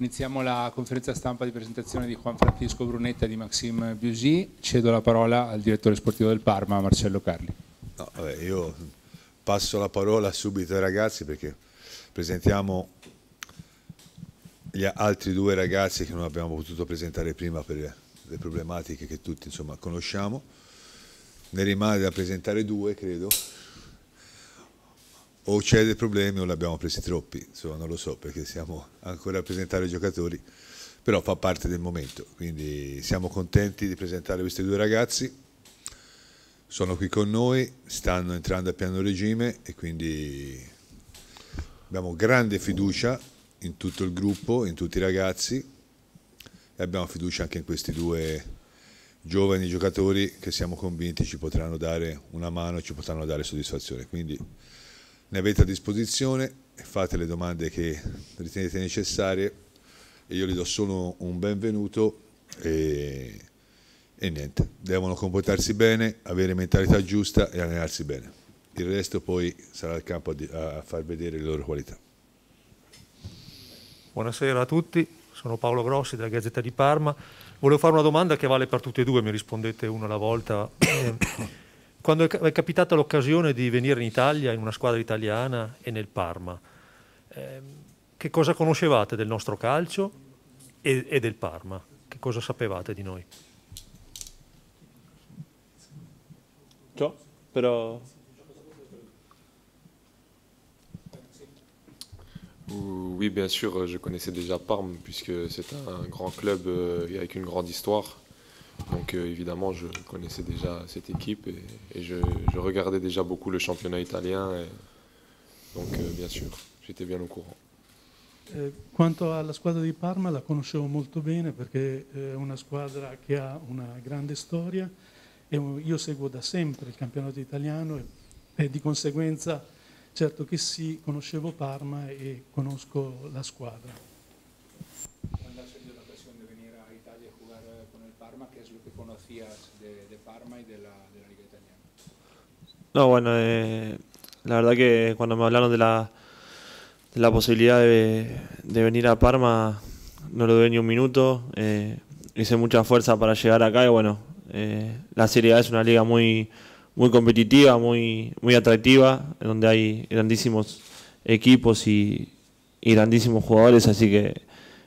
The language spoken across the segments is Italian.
Iniziamo la conferenza stampa di presentazione di Juan Francisco Brunetta e di Maxime Busy. Cedo la parola al direttore sportivo del Parma, Marcello Carli. No, vabbè, io passo la parola subito ai ragazzi perché presentiamo gli altri due ragazzi che non abbiamo potuto presentare prima per le problematiche che tutti insomma, conosciamo. Ne rimane da presentare due, credo o c'è dei problemi o li abbiamo presi troppi, insomma non lo so perché siamo ancora a presentare i giocatori, però fa parte del momento, quindi siamo contenti di presentare questi due ragazzi, sono qui con noi, stanno entrando a piano regime e quindi abbiamo grande fiducia in tutto il gruppo, in tutti i ragazzi e abbiamo fiducia anche in questi due giovani giocatori che siamo convinti ci potranno dare una mano, e ci potranno dare soddisfazione. Quindi ne avete a disposizione, fate le domande che ritenete necessarie e io gli do solo un benvenuto e, e niente, devono comportarsi bene, avere mentalità giusta e allenarsi bene. Il resto poi sarà il campo a far vedere le loro qualità. Buonasera a tutti, sono Paolo Grossi della Gazzetta di Parma. Volevo fare una domanda che vale per tutti e due, mi rispondete una alla volta. Eh, quando è capitata l'occasione di venire in Italia, in una squadra italiana e nel Parma, eh, che cosa conoscevate del nostro calcio e, e del Parma? Che cosa sapevate di noi? Ciao, però Oui, bien sûr, je connaissais déjà Parme, puisque c'est un grand club euh, avec une grande histoire. Donc euh, évidemment, je connaissais déjà cette équipe et, et je, je, regardais déjà beaucoup le championnat italien. Et, donc euh, bien sûr, j'étais bien au courant. Eh, quanto alla squadra di Parma la conoscevo molto bene perché è una squadra che ha una grande storia e io seguo da sempre il campionato italiano e, e di conseguenza certo che sì, conoscevo Parma e conosco la squadra. conocías de, de Parma y de la, de la Liga Italiana? No, bueno, eh, la verdad que cuando me hablaron de la, de la posibilidad de, de, venir a Parma, no lo dudé ni un minuto. Eh, hice mucha fuerza para llegar acá y bueno, eh, la Serie A es una liga muy, muy competitiva, muy, muy atractiva, donde hay grandísimos equipos y, y grandísimos jugadores, así que,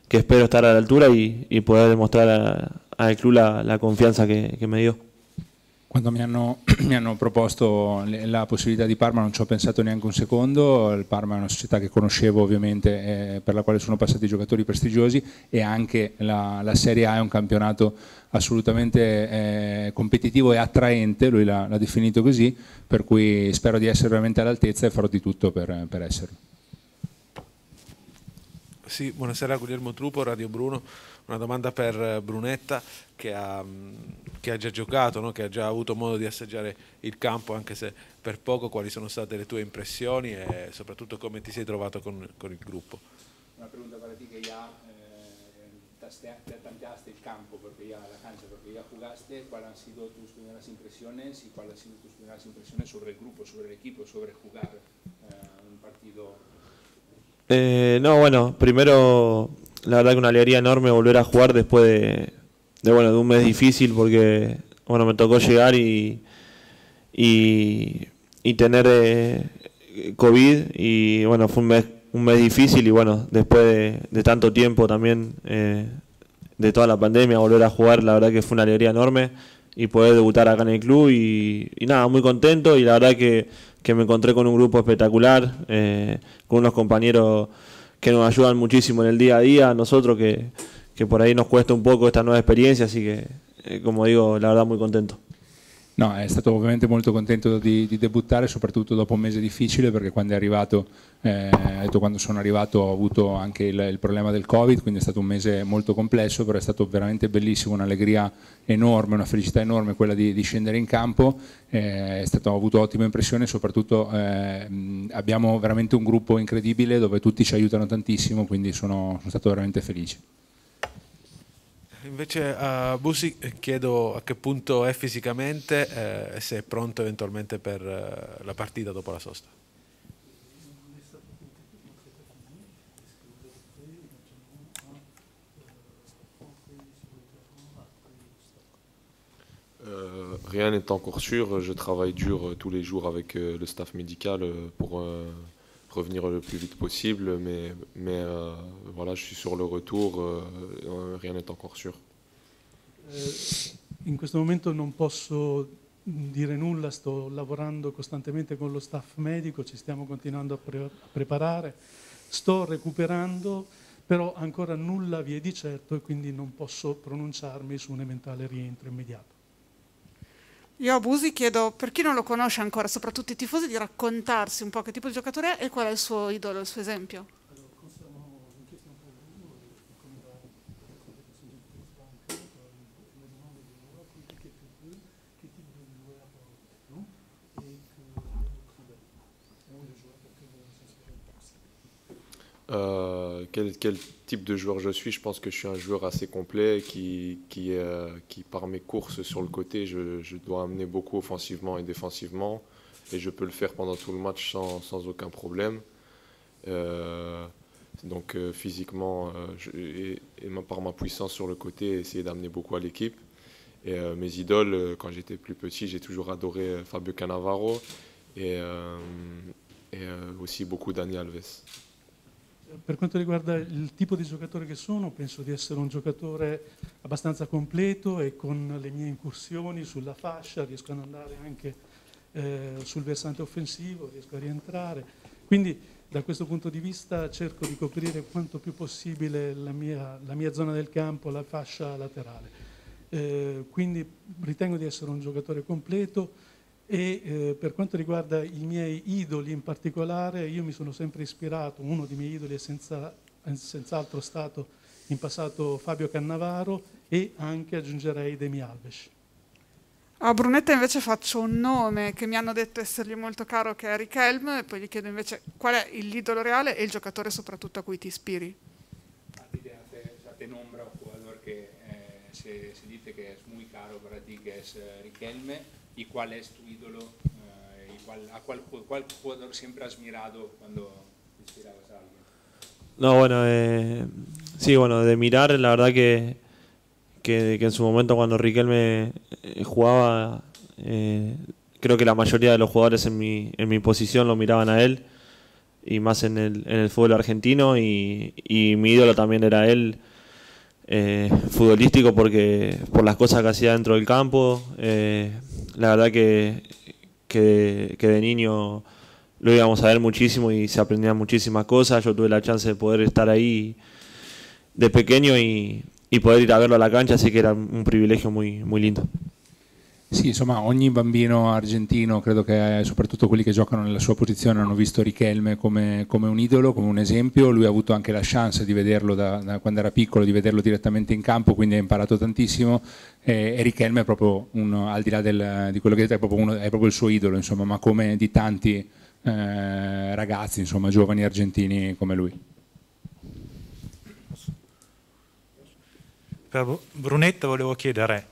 que, espero estar a la altura y, y poder demostrar a, al club la, la confianza che, che, me dio. Quando mi hanno, mi hanno, proposto la possibilità di Parma non ci ho pensato neanche un secondo, il Parma è una società che conoscevo ovviamente, eh, per la quale sono passati giocatori prestigiosi e anche la, la Serie A è un campionato assolutamente eh, competitivo e attraente, lui l'ha, l'ha, definito così, per cui spero di essere veramente all'altezza e farò di tutto per, per esserlo. Sì, buonasera Guglielmo Trupo, Radio Bruno una domanda per eh, Brunetta che ha, mm, che ha già giocato, no? che ha già avuto modo di assaggiare il campo anche se per poco, quali sono state le tue impressioni e soprattutto come ti sei trovato con, con il gruppo? Una pregunta per te che già eh, tanteaste il campo, perché ya, la cancha, perché ya jugaste, quali hanno sido tus primeras impresiones y cuáles han sido tus primeras impresiones sobre el grupo, sobre el equipo, sobre jugar eh, un partido? Eh, no, bueno, primero la verdad que una alegría enorme volver a jugar después de, bueno, de un mes difícil porque bueno, me tocó llegar y, y, tener eh, COVID y bueno, fue un mes, un mes difícil y bueno, después de, tanto tiempo también eh, de toda la pandemia, volver a jugar, la verdad que fue una alegría enorme y poder debutar acá en el club y, nada, muy contento y la verdad que, me encontré con un grupo espectacular, eh, con unos compañeros que nos ayudan muchísimo en el día a día, a nosotros que, por ahí nos cuesta un poco esta nueva experiencia, así que, eh, como digo, la verdad muy contento. No, è stato ovviamente molto contento di, di, debuttare, soprattutto dopo un mese difficile, perché quando, arrivato, eh, quando sono arrivato ho avuto anche il, il, problema del Covid, quindi è stato un mese molto complesso, però è stato veramente bellissimo, un'allegria enorme, una felicità enorme quella di, di scendere in campo, eh, stato, ho avuto ottima impressione, soprattutto eh, abbiamo veramente un gruppo incredibile dove tutti ci aiutano tantissimo, quindi sono, sono stato veramente felice. Invece a eh, Busi eh, chiedo a che punto è fisicamente eh, e eh, se è pronto eventualmente per la partita dopo la sosta. Euh, rien n'est encore sûr, je travaille dur euh, tous les jours avec euh, le staff médical pour revenir le plus vite possible. Mais, mais euh, voilà, je suis sur le retour, euh, euh rien n'est encore sûr. Euh, in questo momento non posso dire nulla, sto lavorando costantemente con lo staff medico, ci stiamo continuando a, pre- a preparare, sto recuperando, però ancora nulla vi è di certo e quindi non posso pronunciarmi su un eventuale rientro immediato. Io a Busi chiedo, per chi non lo conosce ancora, soprattutto i tifosi, di raccontarsi un po' che tipo di giocatore è e qual è il suo idolo, il suo esempio. Euh, quel, type de joueur je suis Je pense que je suis un joueur assez complet qui, euh, par mes courses sur le côté, je, dois amener beaucoup offensivement et défensivement. Et je peux le faire pendant tout le match sans, aucun problème. Euh, donc physiquement et, par ma puissance sur le côté, essayer d'amener beaucoup à l'équipe. mes idoles, quand j'étais plus petit, j'ai toujours adoré Fabio Cannavaro et, et aussi beaucoup Dani Alves. per quanto riguarda il tipo di giocatore che sono, penso di essere un giocatore abbastanza completo e con le mie incursioni sulla fascia riesco ad andare anche eh, sul versante offensivo, riesco a rientrare. Quindi da questo punto di vista cerco di coprire quanto più possibile la mia, la mia zona del campo, la fascia laterale. Eh, quindi ritengo di essere un giocatore completo e eh, per quanto riguarda i miei idoli in particolare, io mi sono sempre ispirato, uno dei miei idoli è senza, senz'altro stato in passato Fabio Cannavaro e anche aggiungerei Demi Alves. A Brunetta invece faccio un nome che mi hanno detto essergli molto caro che è Eric Helm e poi gli chiedo invece qual è l'idolo reale e il giocatore soprattutto a cui ti ispiri. Ah, date nombra o allora che eh, se, se dite che è molto caro per la che è Richelme y cuál es tu ídolo, eh, a cuál, jugador siempre has mirado cuando inspirabas a No, bueno, eh, sí, bueno, de mirar, la verdad que, que, en su momento cuando Riquelme eh, jugaba, creo que la mayoría de los jugadores en mi, en posición lo miraban a él, y más en el, fútbol argentino, y, mi ídolo también era él. futbolístico porque por las cosas que hacía dentro del campo, la verdad que, que, de niño lo íbamos a ver muchísimo y se aprendían muchísimas cosas. Yo tuve la chance de poder estar ahí de pequeño y, y poder ir a verlo a la cancha, así que era un privilegio muy, muy lindo. Sì, insomma, ogni bambino argentino, credo che eh, soprattutto quelli che giocano nella sua posizione, hanno visto Richelme come, come un idolo, come un esempio. Lui ha avuto anche la chance di vederlo da, da quando era piccolo, di vederlo direttamente in campo, quindi ha imparato tantissimo. E, e Richelme è proprio, uno, al di là del, di quello che detto, è proprio, uno, è proprio il suo idolo, insomma, ma come di tanti eh, ragazzi, insomma, giovani argentini come lui. Per Brunetta volevo chiedere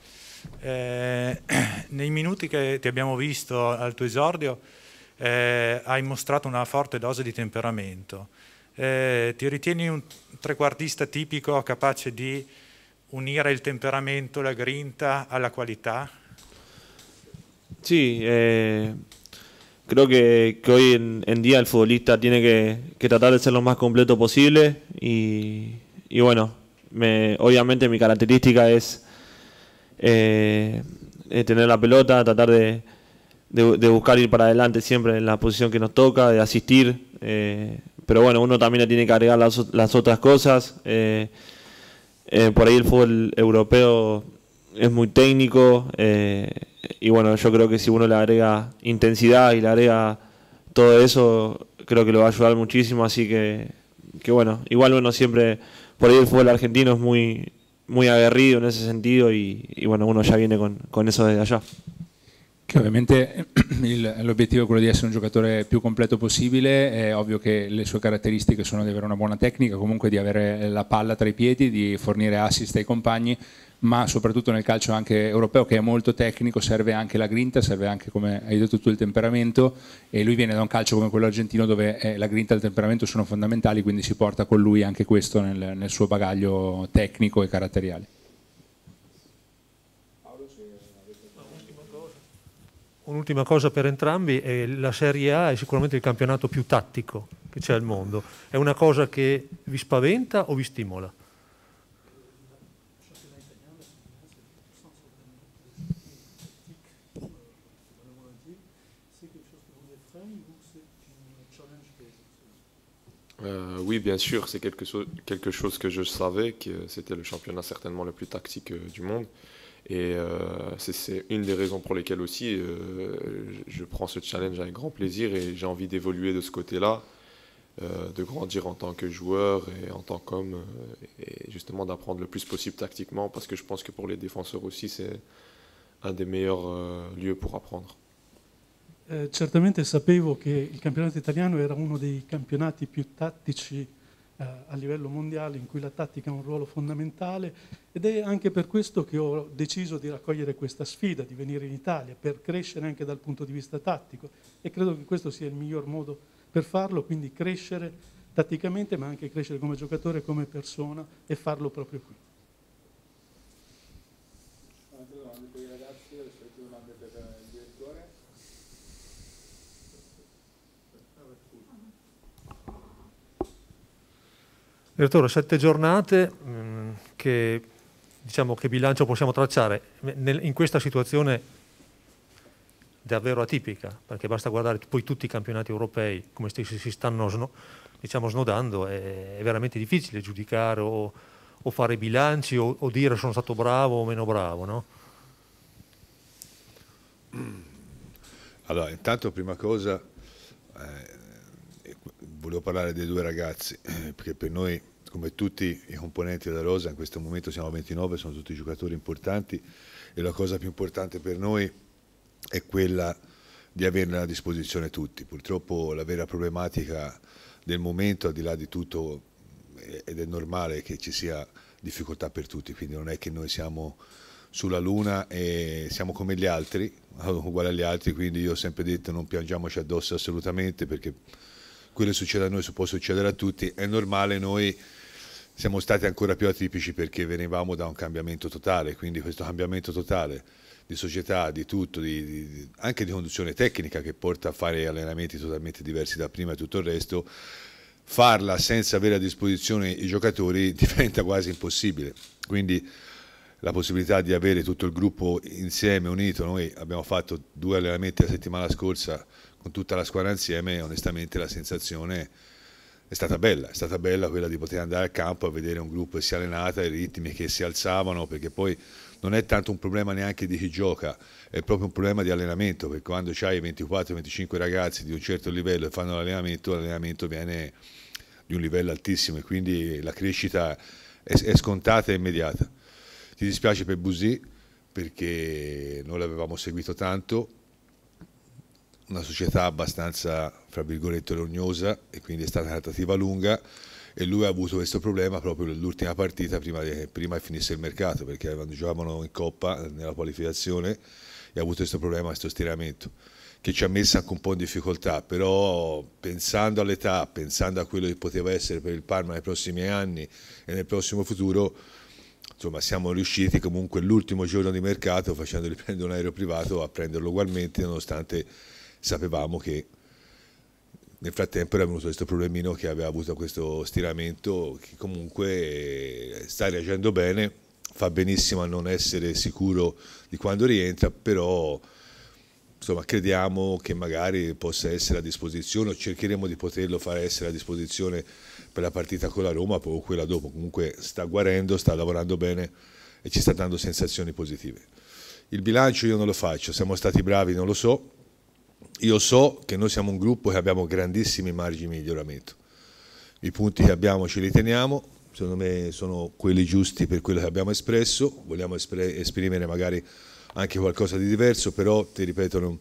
eh, nei minuti che ti abbiamo visto al tuo esordio eh, hai mostrato una forte dose di temperamento. Eh, ti ritieni un trequartista tipico capace di unire il temperamento, la grinta alla qualità? Sí, eh, creo que, que hoy en, en, día el futbolista tiene che, que, tratar de ser lo più completo possibile e, y bueno, me, mia caratteristica è... es Eh, eh, tener la pelota, tratar de, buscar ir para adelante siempre en la posición que nos toca, de asistir. Eh, pero bueno, uno también le tiene que agregar las, otras cosas. por ahí el fútbol europeo es muy técnico y bueno, yo creo que si uno le agrega intensidad y le agrega todo eso, creo que lo va a ayudar muchísimo. Así que, que bueno, igual uno siempre, por ahí el fútbol argentino es muy, muy aguerrido en ese sentido y, y bueno, uno ya viene con, con, eso desde allá. Che ovviamente l'obiettivo è quello di essere un giocatore più completo possibile, è eh, ovvio che le sue caratteristiche sono di avere una buona tecnica, comunque di avere la palla tra i piedi, di fornire assist ai compagni, ma soprattutto nel calcio anche europeo che è molto tecnico, serve anche la grinta, serve anche come hai detto tutto il temperamento e lui viene da un calcio come quello argentino dove eh, la grinta e il temperamento sono fondamentali, quindi si porta con lui anche questo nel, nel suo bagaglio tecnico e caratteriale. Un'ultima cosa per entrambi, eh, la Serie A è sicuramente il campionato più tattico che c'è al mondo, è una cosa che vi spaventa o vi stimola? Euh, oui, bien sûr, c'est quelque, quelque, chose que je savais, que c'était le championnat certainement le plus tactique euh, du monde. Et euh, c'est une des raisons pour lesquelles aussi je prends ce challenge avec grand plaisir et j'ai envie d'évoluer de ce côté-là, de grandir en tant que joueur et en tant qu'homme, et justement d'apprendre le plus possible tactiquement, parce que je pense que pour les défenseurs aussi, c'est un des meilleurs lieux pour apprendre. Eh, certamente sapevo che il campionato italiano era uno dei campionati più tattici eh, a livello mondiale in cui la tattica ha un ruolo fondamentale ed è anche per questo che ho deciso di raccogliere questa sfida, di venire in Italia per crescere anche dal punto di vista tattico e credo che questo sia il miglior modo per farlo, quindi crescere tatticamente ma anche crescere come giocatore, come persona e farlo proprio qui. Direttore, sette giornate mm, che, diciamo, che bilancio possiamo tracciare in questa situazione davvero atipica, perché basta guardare poi tutti i campionati europei come si, stanno diciamo, snodando, è, è, veramente difficile giudicare o, o fare bilanci o, o, dire sono stato bravo o meno bravo. No? Allora, intanto prima cosa, eh, volevo parlare dei due ragazzi, perché per noi, come tutti i componenti della Rosa, in questo momento siamo 29, sono tutti giocatori importanti e la cosa più importante per noi è quella di averne a disposizione tutti. Purtroppo la vera problematica del momento, al di là di tutto, ed è normale che ci sia difficoltà per tutti, quindi non è che noi siamo sulla luna e siamo come gli altri, uguali agli altri, quindi io ho sempre detto non piangiamoci addosso assolutamente perché quello succede a noi, può succedere a tutti, è normale noi siamo stati ancora più atipici perché venivamo da un cambiamento totale, quindi questo cambiamento totale di società, di tutto, di, di, anche di conduzione tecnica che porta a fare allenamenti totalmente diversi da prima e tutto il resto, farla senza avere a disposizione i giocatori diventa quasi impossibile. Quindi la possibilità di avere tutto il gruppo insieme, unito, noi abbiamo fatto due allenamenti la settimana scorsa con tutta la squadra insieme, onestamente la sensazione è stata bella, è stata bella quella di poter andare al campo a vedere un gruppo che si allenava, i ritmi che si alzavano, perché poi non è tanto un problema neanche di chi gioca, è proprio un problema di allenamento, perché quando hai 24-25 ragazzi di un certo livello e fanno l'allenamento, l'allenamento viene di un livello altissimo e quindi la crescita è, scontata e immediata. Ti dispiace per Busi perché noi l'avevamo seguito tanto, una società abbastanza, fra virgolette, rognosa e quindi è stata una trattativa lunga e lui ha avuto questo problema proprio nell'ultima partita prima, di, prima che finisse il mercato perché giocavano in coppa nella qualificazione e ha avuto questo problema, questo stiramento che ci ha messo anche un po' in difficoltà, però pensando all'età, pensando a quello che poteva essere per il Parma nei prossimi anni e nel prossimo futuro, insomma siamo riusciti comunque l'ultimo giorno di mercato facendoli prendere un aereo privato a prenderlo ugualmente nonostante sapevamo che nel frattempo era venuto questo problemino che aveva avuto questo stiramento che comunque eh, sta reagendo bene, fa benissimo a non essere sicuro di quando rientra, però insomma, crediamo che magari possa essere a disposizione o cercheremo di poterlo fare essere a disposizione per la partita con la Roma o quella dopo, comunque sta guarendo, sta lavorando bene e ci sta dando sensazioni positive. Il bilancio io non lo faccio, siamo stati bravi, non lo so, io so che noi siamo un gruppo che abbiamo grandissimi margini di miglioramento. I punti che abbiamo ce li teniamo, secondo me sono quelli giusti per quello che abbiamo espresso, vogliamo esprimere magari anche qualcosa di diverso, però ti ripeto non,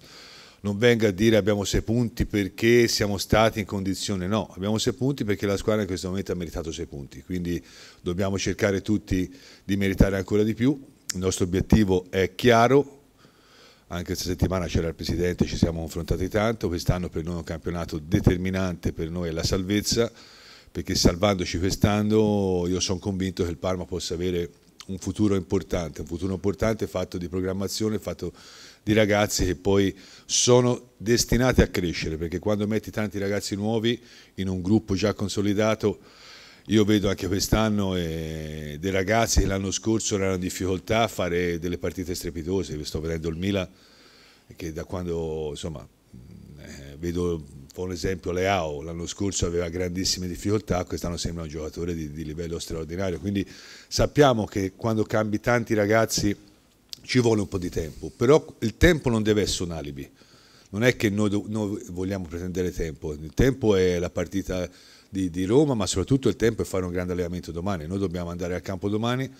non venga a dire abbiamo sei punti perché siamo stati in condizione, no, abbiamo sei punti perché la squadra in questo momento ha meritato sei punti, quindi dobbiamo cercare tutti di meritare ancora di più, il nostro obiettivo è chiaro, anche questa settimana c'era il Presidente, ci siamo confrontati tanto, quest'anno per noi è un campionato determinante per noi è la salvezza, perché salvandoci quest'anno io sono convinto che il Parma possa avere un futuro importante, un futuro importante fatto di programmazione, fatto di ragazzi che poi sono destinati a crescere, perché quando metti tanti ragazzi nuovi in un gruppo già consolidato io vedo anche quest'anno eh, dei ragazzi che l'anno scorso erano in difficoltà a fare delle partite strepitose, sto vedendo il Milan che da quando insomma mm, eh, vedo un esempio Leao l'anno scorso aveva grandissime difficoltà, quest'anno sembra un giocatore di, di livello straordinario, quindi sappiamo che quando cambi tanti ragazzi ci vuole un po' di tempo, però il tempo non deve essere un alibi, non è che noi, noi vogliamo pretendere tempo, il tempo è la partita di, di Roma, ma soprattutto il tempo è fare un grande allenamento domani. Noi dobbiamo andare al campo domani,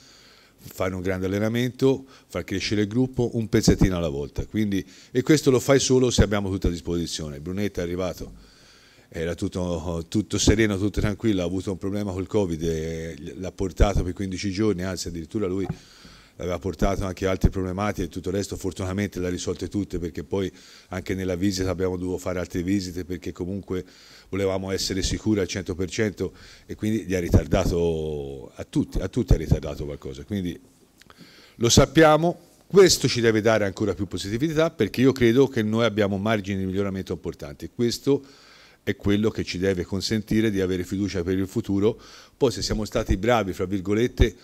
fare un grande allenamento, far crescere il gruppo un pezzettino alla volta. Quindi, e questo lo fai solo se abbiamo tutto a disposizione. Brunetta è arrivato, era tutto, tutto, sereno, tutto tranquillo, ha avuto un problema col Covid, l'ha portato per 15 giorni, anzi addirittura lui aveva portato anche altre problematiche e tutto il resto fortunatamente le ha risolte tutte perché poi anche nella visita abbiamo dovuto fare altre visite perché comunque volevamo essere sicuri al 100% e quindi gli ha ritardato a tutti, a tutti ha ritardato qualcosa, quindi lo sappiamo, questo ci deve dare ancora più positività perché io credo che noi abbiamo margini di miglioramento importanti, questo è quello che ci deve consentire di avere fiducia per il futuro, poi se siamo stati bravi, fra virgolette,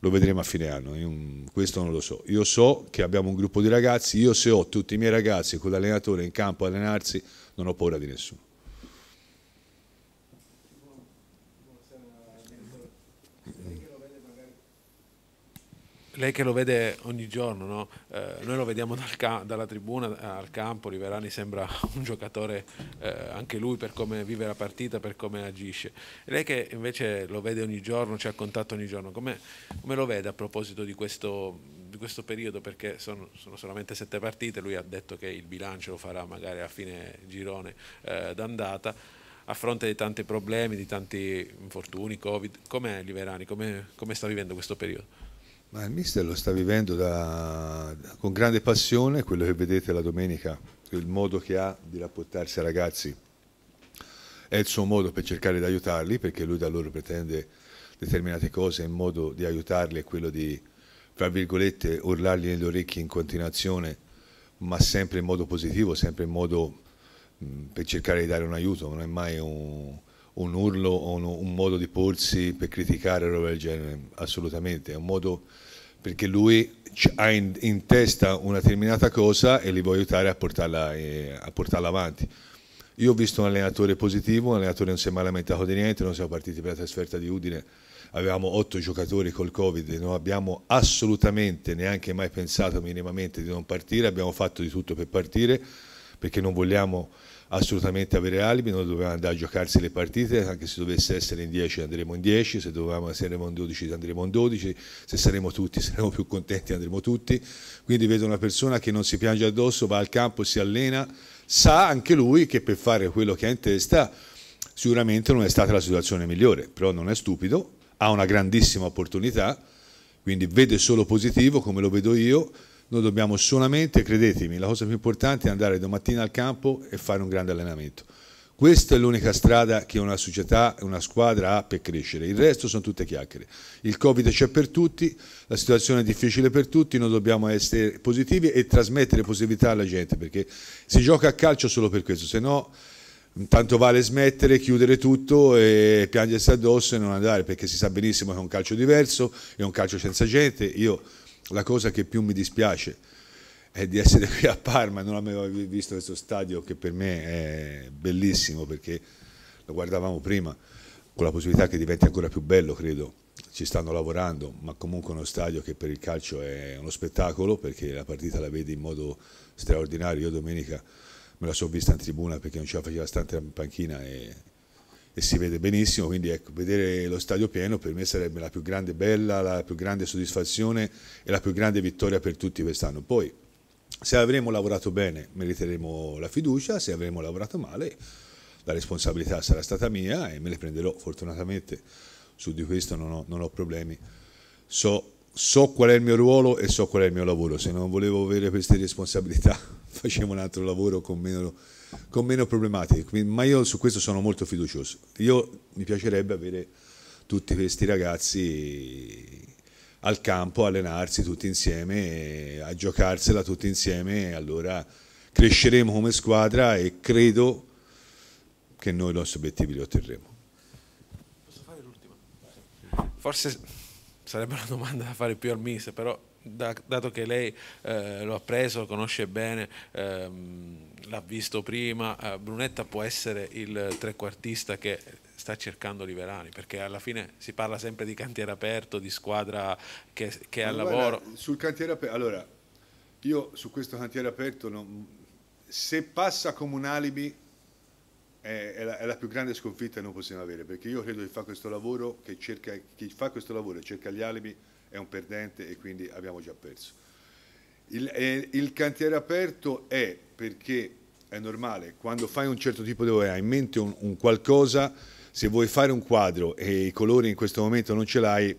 lo vedremo a fine anno, io, questo non lo so. Io so che abbiamo un gruppo di ragazzi, io se ho tutti i miei ragazzi con l'allenatore in campo a allenarsi non ho paura di nessuno. lei che lo vede ogni giorno, no? eh, noi lo vediamo dal dalla tribuna al campo, Riverani sembra un giocatore eh, anche lui per come vive la partita, per come agisce. Lei che invece lo vede ogni giorno, c'è a contatto ogni giorno, come, come, lo vede a proposito di questo, di questo periodo? Perché sono, sono, solamente sette partite, lui ha detto che il bilancio lo farà magari a fine girone eh, d'andata. A fronte di tanti problemi, di tanti infortuni, Covid, com'è Liverani? come sta vivendo questo periodo? Ma il mister lo sta vivendo da, da, con grande passione, quello che vedete la domenica, il modo che ha di rapportarsi ai ragazzi è il suo modo per cercare di aiutarli, perché lui da loro pretende determinate cose, il modo di aiutarli è quello di, tra virgolette, urlargli nelle orecchie in continuazione, ma sempre in modo positivo, sempre in modo mh, per cercare di dare un aiuto, non è mai un un urlo o un, un modo di porsi per criticare o roba del genere, assolutamente, è un modo perché lui ha in, in, testa una determinata cosa e li vuole aiutare a portarla, eh, a portarla, avanti. Io ho visto un allenatore positivo, un allenatore non si è mai lamentato di niente, non siamo partiti per la trasferta di Udine, avevamo otto giocatori col Covid, non abbiamo assolutamente neanche mai pensato minimamente di non partire, abbiamo fatto di tutto per partire perché non vogliamo assolutamente avere alibi, non dovevamo andare a giocarsi le partite, anche se dovesse essere in 10 andremo in 10, se dovevamo essere in 12 andremo in 12, se saremo tutti saremo più contenti andremo tutti, quindi vedo una persona che non si piange addosso, va al campo, si allena, sa anche lui che per fare quello che ha in testa sicuramente non è stata la situazione migliore, però non è stupido, ha una grandissima opportunità, quindi vede solo positivo come lo vedo io noi dobbiamo solamente, credetemi, la cosa più importante è andare domattina al campo e fare un grande allenamento. Questa è l'unica strada che una società, una squadra ha per crescere, il resto sono tutte chiacchiere. Il Covid c'è per tutti, la situazione è difficile per tutti, noi dobbiamo essere positivi e trasmettere positività alla gente perché si gioca a calcio solo per questo, se no tanto vale smettere, chiudere tutto e piangersi addosso e non andare perché si sa benissimo che è un calcio diverso, è un calcio senza gente. Io la cosa che più mi dispiace è di essere qui a Parma, non avevo visto questo stadio che per me è bellissimo perché lo guardavamo prima, con la possibilità che diventi ancora più bello, credo. Ci stanno lavorando, ma comunque uno stadio che per il calcio è uno spettacolo perché la partita la vedi in modo straordinario. Io domenica me la sono vista in tribuna perché non ce la faceva stante in panchina e e si vede benissimo, quindi ecco, vedere lo stadio pieno per me sarebbe la più grande bella, la più grande soddisfazione e la più grande vittoria per tutti quest'anno. Poi se avremo lavorato bene meriteremo la fiducia, se avremo lavorato male la responsabilità sarà stata mia e me le prenderò fortunatamente, su di questo non ho, non ho problemi. So, so qual è il mio ruolo e so qual è il mio lavoro, se non volevo avere queste responsabilità facevo un altro lavoro con meno con meno problematiche, ma io su questo sono molto fiducioso. Io mi piacerebbe avere tutti questi ragazzi al campo, allenarsi tutti insieme, a giocarsela tutti insieme, allora cresceremo come squadra e credo che noi i nostri obiettivi li otterremo. Posso fare l'ultima? Forse sarebbe una domanda da fare più al Mise, però da, dato che lei eh, lo ha preso, lo conosce bene, ehm, l'ha visto prima, eh, Brunetta può essere il trequartista che sta cercando Liverani, perché alla fine si parla sempre di cantiere aperto, di squadra che, che è al lavoro. Sul cantiere aperto, allora, io su questo cantiere aperto, non, se passa come un alibi, è, è, la, è, la, più grande sconfitta che non possiamo avere, perché io credo che fa questo lavoro, che cerca, chi fa questo lavoro e cerca gli alibi, è un perdente e quindi abbiamo già perso. Il, eh, il cantiere aperto è perché è normale, quando fai un certo tipo di OEA, in mente un, un qualcosa, se vuoi fare un quadro e i colori in questo momento non ce l'hai,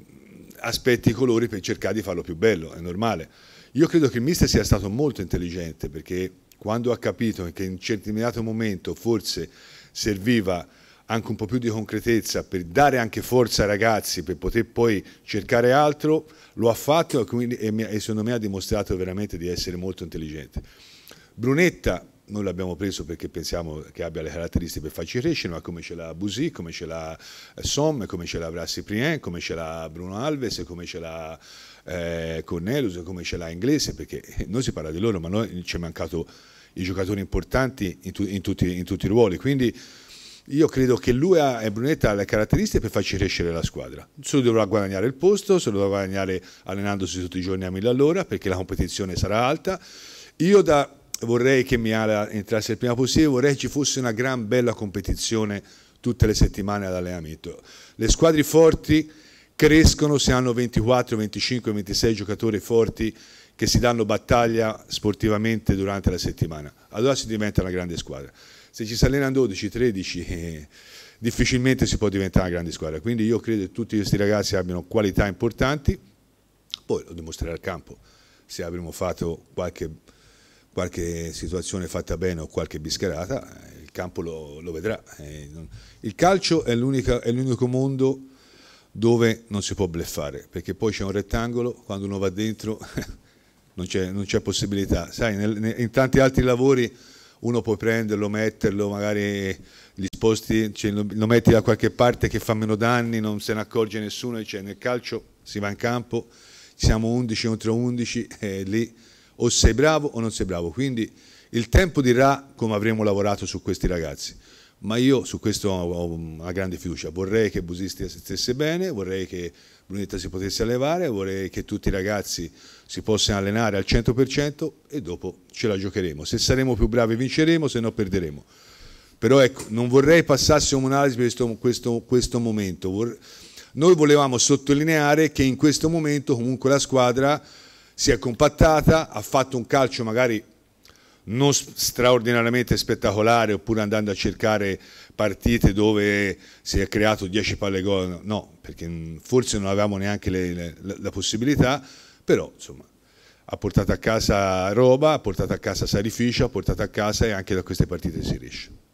mm, aspetti i colori per cercare di farlo più bello, è normale. Io credo che il mister sia stato molto intelligente perché quando ha capito che in un certo determinato momento forse serviva anche un po' più di concretezza per dare anche forza ai ragazzi per poter poi cercare altro, lo ha fatto e, quindi, e secondo me ha dimostrato veramente di essere molto intelligente. Brunetta noi l'abbiamo preso perché pensiamo che abbia le caratteristiche per farci crescere, ma come ce l'ha Busi, come ce l'ha eh, Somme, come ce l'avrà Cyprien, come ce l'ha Bruno Alves, come ce l'ha eh, Cornelius, come ce l'ha Inglese, perché noi si parla di loro, ma noi ci è mancato i giocatori importanti in, tu, in, tutti, in tutti i ruoli. Quindi io credo che lui e Brunetta ha le caratteristiche per farci crescere la squadra. Se dovrà guadagnare il posto, se lo dovrà guadagnare allenandosi tutti i giorni a mille all'ora, perché la competizione sarà alta. Io da, vorrei che Miala entrasse il prima possibile, vorrei che ci fosse una gran bella competizione tutte le settimane ad allenamento. Le squadre forti crescono se hanno 24, 25, 26 giocatori forti che si danno battaglia sportivamente durante la settimana. Allora si diventa una grande squadra se ci si allenano 12, 13, eh, difficilmente si può diventare una grande squadra. Quindi io credo che tutti questi ragazzi abbiano qualità importanti, poi lo dimostrerà il campo, se avremo fatto qualche, qualche situazione fatta bene o qualche bischerata, eh, il campo lo, lo vedrà. Eh, il calcio è, è l'unico mondo dove non si può bleffare, perché poi c'è un rettangolo, quando uno va dentro non c'è possibilità. Sai, nel, in tanti altri lavori uno può prenderlo, metterlo, magari gli sposti, cioè, lo metti da qualche parte che fa meno danni, non se ne accorge nessuno, cioè, nel calcio si va in campo, siamo 11 contro 11 e lì o sei bravo o non sei bravo, quindi il tempo dirà come avremo lavorato su questi ragazzi. Ma io su questo ho una grande fiducia, vorrei che Busisti stesse bene, vorrei che Brunetta si potesse allevare, vorrei che tutti i ragazzi si possano allenare al 100% e dopo ce la giocheremo. Se saremo più bravi vinceremo, se no perderemo. Però ecco, non vorrei passassimo un'analisi per questo, questo, questo momento. Noi volevamo sottolineare che in questo momento comunque la squadra si è compattata, ha fatto un calcio magari non straordinariamente spettacolare oppure andando a cercare partite dove si è creato 10 palle gol, no, perché forse non avevamo neanche le, le, la possibilità, però insomma ha portato a casa roba, ha portato a casa sacrificio, ha portato a casa e anche da queste partite si riesce.